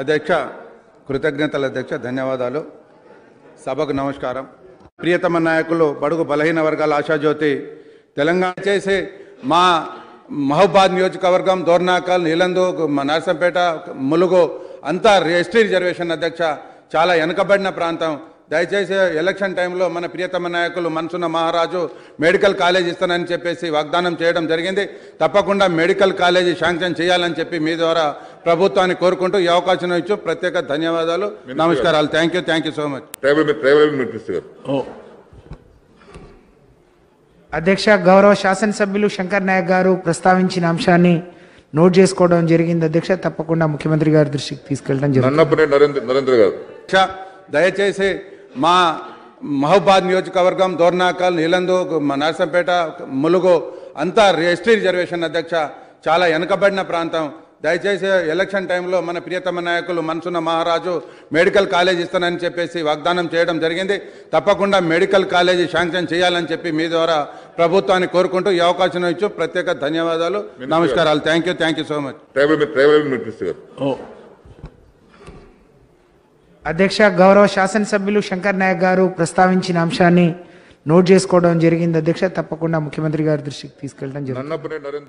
అధ్యక్ష కృతజ్ఞతల అధ్యక్ష ధన్యవాదాలు సభకు నమస్కారం ప్రియతమ నాయకులు బడుగు బలహీన వర్గాల ఆశాజ్యోతి తెలంగాణ చేసి మా మహబాద్ నియోజకవర్గం దోర్నాకల్ నీలందు నరసంపేట ములుగు అంతా ఎస్టీ రిజర్వేషన్ అధ్యక్ష చాలా వెనకబడిన ప్రాంతం దయచేసి ఎలక్షన్ టైంలో మన ప్రియతమ నాయకులు మనసున్న మహారాజు మెడికల్ కాలేజ్ ఇస్తానని చెప్పేసి వాగ్దానం చేయడం జరిగింది తప్పకుండా మెడికల్ కాలేజీ శాంక్షన్ చేయాలని చెప్పి మీ ద్వారా ప్రభుత్వాన్ని కోరుకుంటూ ఈ అవకాశం ఇచ్చి ప్రత్యేక ధన్యవాదాలు నమస్కారాలు thank you thank you so much అధ్యక్ష గౌరవ శాసనసభ్యులు శంకర్ నాయక్ గారు ప్రస్తావించిన అంశాన్ని నోట్ చేసుకోవడం జరిగింది అధ్యక్ష తప్పకుండా ముఖ్యమంత్రి గారి దృష్టికి తీసుకెళ్ళడం జరిగింది నరేంద్ర గారు దయచేసి మా మహబాద్ నియోజకవర్గం దోర్నాకల్ నీలందు నర్సంపేట ములుగు అంతా ఎస్టీ రిజర్వేషన్ అధ్యక్ష చాలా వెనుకబడిన ప్రాంతం దయచేసి ఎలక్షన్ టైంలో మన ప్రియతమ నాయకులు మనసున్న మహారాజు మెడికల్ కాలేజ్ ఇస్తానని చెప్పేసి వాగ్దానం చేయడం జరిగింది తప్పకుండా మెడికల్ కాలేజీ శాంక్షన్ చేయాలని చెప్పి మీ ద్వారా ప్రభుత్వాన్ని కోరుకుంటూ ఈ అవకాశం ఇచ్చు ప్రత్యేక ధన్యవాదాలు నమస్కారాలు thank you thank you so much అధ్యక్ష గౌరవ శాసనసభ్యులు శంకర్ నాయక్ గారు ప్రస్తావించిన అంశాన్ని నోట్ చేసుకోవడం జరిగింది అధ్యక్ష తప్పకుండా ముఖ్యమంత్రి గారి దృష్టికి తీసుకెళ్ళడం జరిగింది